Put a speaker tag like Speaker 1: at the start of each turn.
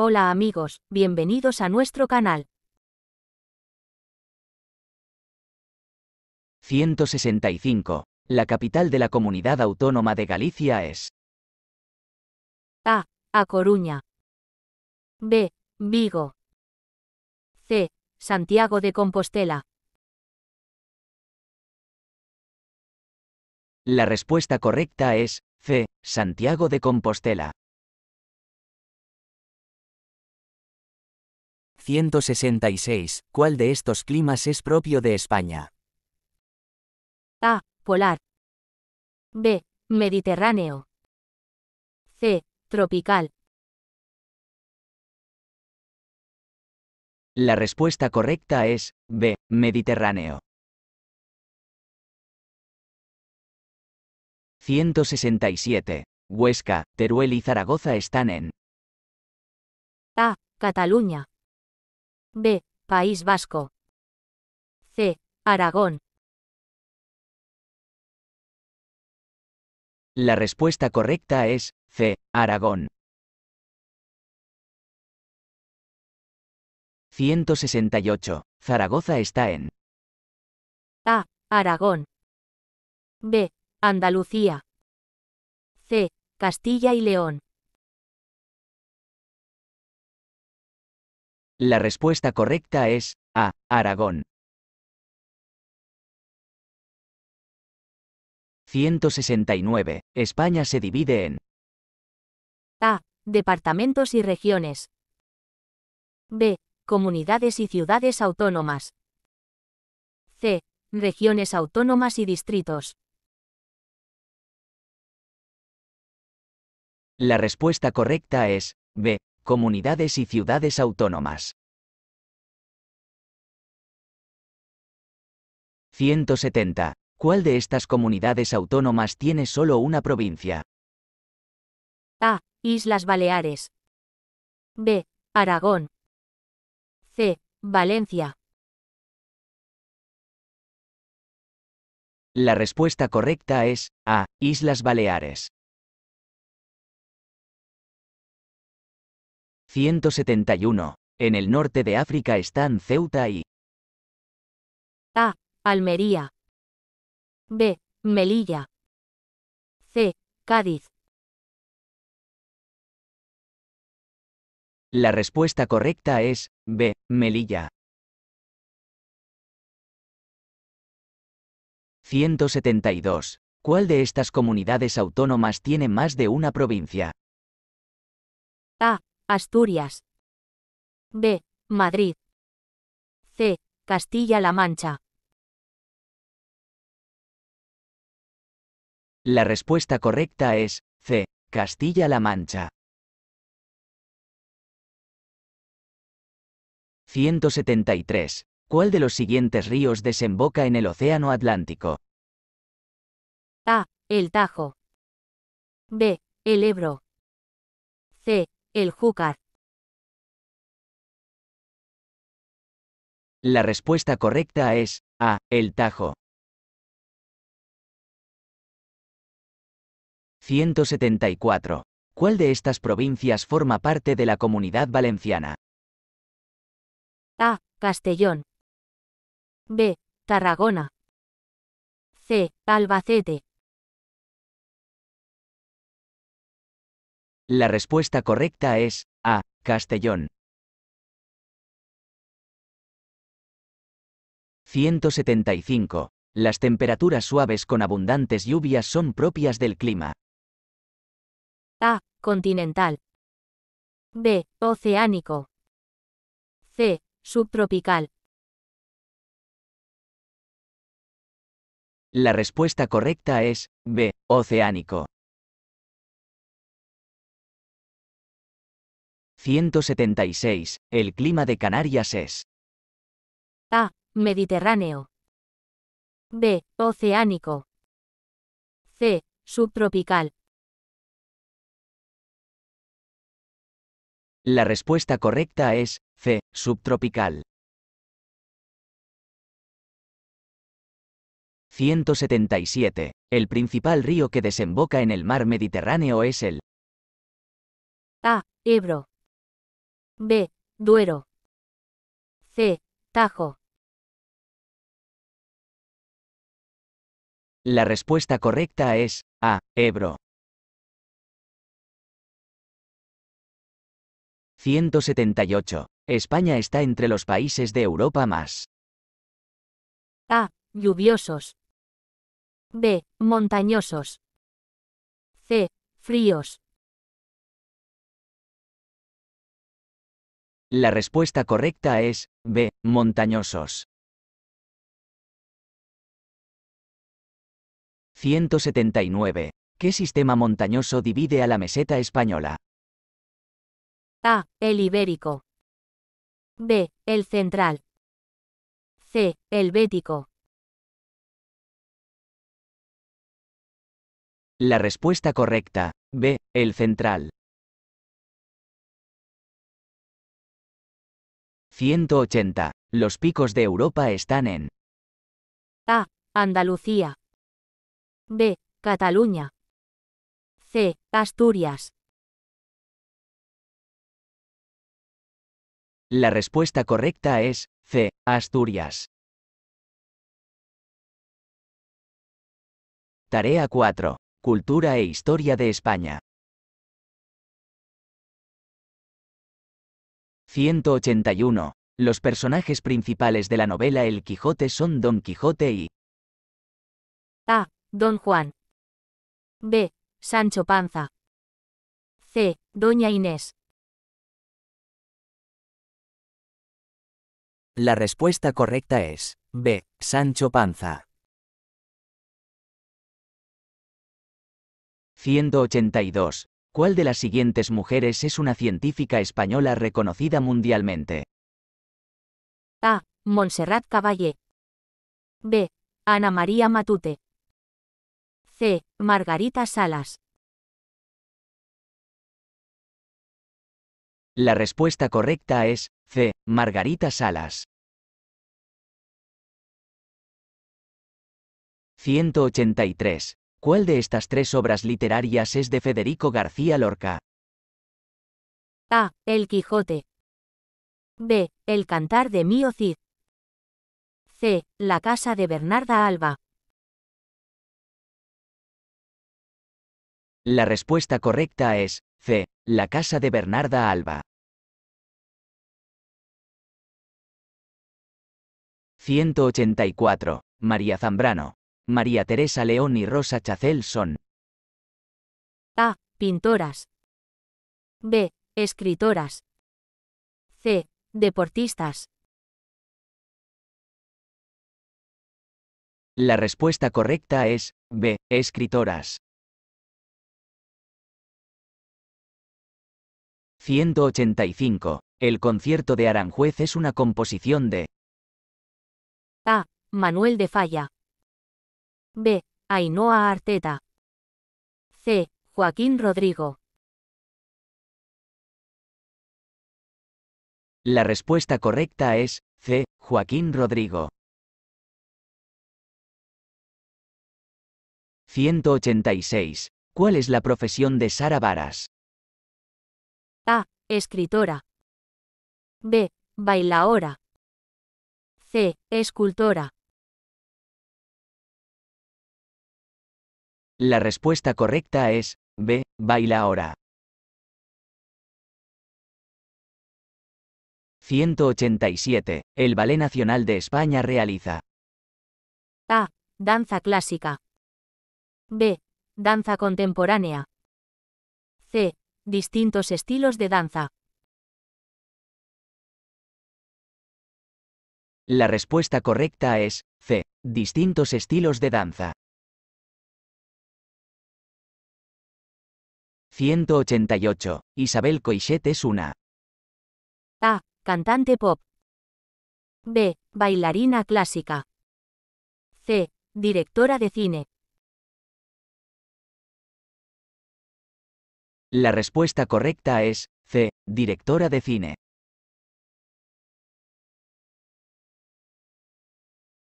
Speaker 1: Hola amigos, bienvenidos a nuestro canal.
Speaker 2: 165. La capital de la comunidad autónoma de Galicia es
Speaker 3: A. A Coruña. B. Vigo. C. Santiago de Compostela.
Speaker 1: La respuesta correcta es C. Santiago de Compostela.
Speaker 2: 166. ¿Cuál de estos climas es propio de España?
Speaker 3: A. Polar. B. Mediterráneo. C. Tropical.
Speaker 1: La respuesta correcta es B. Mediterráneo. 167. Huesca, Teruel y Zaragoza están en
Speaker 3: A. Cataluña. B. País Vasco. C. Aragón.
Speaker 1: La respuesta correcta es C. Aragón. 168. Zaragoza está en
Speaker 3: A. Aragón. B. Andalucía. C. Castilla y León.
Speaker 1: La respuesta correcta es A. Aragón. 169. España se
Speaker 2: divide en
Speaker 3: A. Departamentos y regiones. B. Comunidades y ciudades autónomas. C. Regiones autónomas y distritos.
Speaker 1: La respuesta correcta es B comunidades y ciudades autónomas.
Speaker 2: 170. ¿Cuál de estas comunidades autónomas tiene solo una provincia?
Speaker 3: A. Islas Baleares. B. Aragón. C. Valencia.
Speaker 1: La respuesta correcta es A. Islas Baleares. 171. En el norte de África están Ceuta y
Speaker 3: A. Almería. B. Melilla. C. Cádiz.
Speaker 1: La respuesta correcta es B. Melilla.
Speaker 2: 172. ¿Cuál de estas comunidades autónomas tiene más de una provincia?
Speaker 3: A. Asturias. B. Madrid. C. Castilla-La Mancha.
Speaker 1: La respuesta correcta es C. Castilla-La Mancha.
Speaker 2: 173. ¿Cuál de los siguientes ríos desemboca en el
Speaker 1: Océano Atlántico?
Speaker 3: A. El Tajo. B. El Ebro. C. El Júcar.
Speaker 1: La respuesta correcta es A. El Tajo.
Speaker 2: 174. ¿Cuál de estas provincias forma parte de la comunidad valenciana?
Speaker 3: A. Castellón. B. Tarragona. C. Albacete.
Speaker 1: La respuesta correcta es A. Castellón. 175.
Speaker 2: Las temperaturas suaves con abundantes lluvias son propias del clima.
Speaker 3: A. Continental. B. Oceánico. C. Subtropical.
Speaker 1: La respuesta correcta es B. Oceánico. 176. El clima de Canarias es
Speaker 3: A. Mediterráneo. B. Oceánico. C. Subtropical.
Speaker 1: La respuesta correcta es C. Subtropical.
Speaker 2: 177. El principal río que desemboca en el mar Mediterráneo
Speaker 1: es el
Speaker 3: A. Ebro. B. Duero. C. Tajo.
Speaker 1: La respuesta correcta es A. Ebro. 178. España está entre los países de Europa más.
Speaker 3: A. Lluviosos. B. Montañosos. C.
Speaker 1: Fríos. La respuesta correcta es B. Montañosos.
Speaker 2: 179. ¿Qué sistema montañoso divide a la meseta española?
Speaker 3: A. El ibérico. B. El central. C. El bético.
Speaker 1: La respuesta correcta. B. El central. 180. Los picos de Europa están en
Speaker 3: A. Andalucía. B. Cataluña. C. Asturias.
Speaker 1: La respuesta correcta es C. Asturias. Tarea 4. Cultura e Historia de España.
Speaker 2: 181. Los personajes principales de la novela El Quijote son Don Quijote y
Speaker 3: A. Don Juan. B. Sancho Panza. C. Doña Inés.
Speaker 1: La respuesta correcta es B. Sancho Panza. 182.
Speaker 2: ¿Cuál de las siguientes mujeres es una científica española reconocida mundialmente?
Speaker 3: A. Montserrat Caballé. B. Ana María Matute. C. Margarita Salas.
Speaker 1: La respuesta correcta es C. Margarita Salas.
Speaker 2: 183. ¿Cuál de estas tres obras literarias es de Federico García Lorca?
Speaker 3: A. El Quijote. B. El Cantar de Mío Cid. C. La Casa de Bernarda Alba.
Speaker 1: La respuesta correcta es C. La Casa de Bernarda Alba. 184. María
Speaker 2: Zambrano. María Teresa León y Rosa Chacel son A.
Speaker 3: Pintoras. B. Escritoras. C. Deportistas.
Speaker 1: La respuesta correcta es B. Escritoras. 185. El concierto
Speaker 2: de Aranjuez es una composición de
Speaker 3: A. Manuel de Falla. B. Ainhoa Arteta. C. Joaquín Rodrigo.
Speaker 1: La respuesta correcta es C. Joaquín Rodrigo.
Speaker 2: 186. ¿Cuál es la profesión
Speaker 1: de Sara Varas?
Speaker 3: A. Escritora. B. Bailaora. C. Escultora.
Speaker 1: La respuesta correcta es, B, baila ahora. 187. El Ballet Nacional de España realiza.
Speaker 3: A. Danza clásica. B. Danza contemporánea. C. Distintos estilos de danza.
Speaker 1: La respuesta correcta es C. Distintos estilos de danza. 188. Isabel Coixet es una.
Speaker 3: A. Cantante pop. B. Bailarina clásica. C. Directora de cine.
Speaker 1: La respuesta correcta es C. Directora de cine.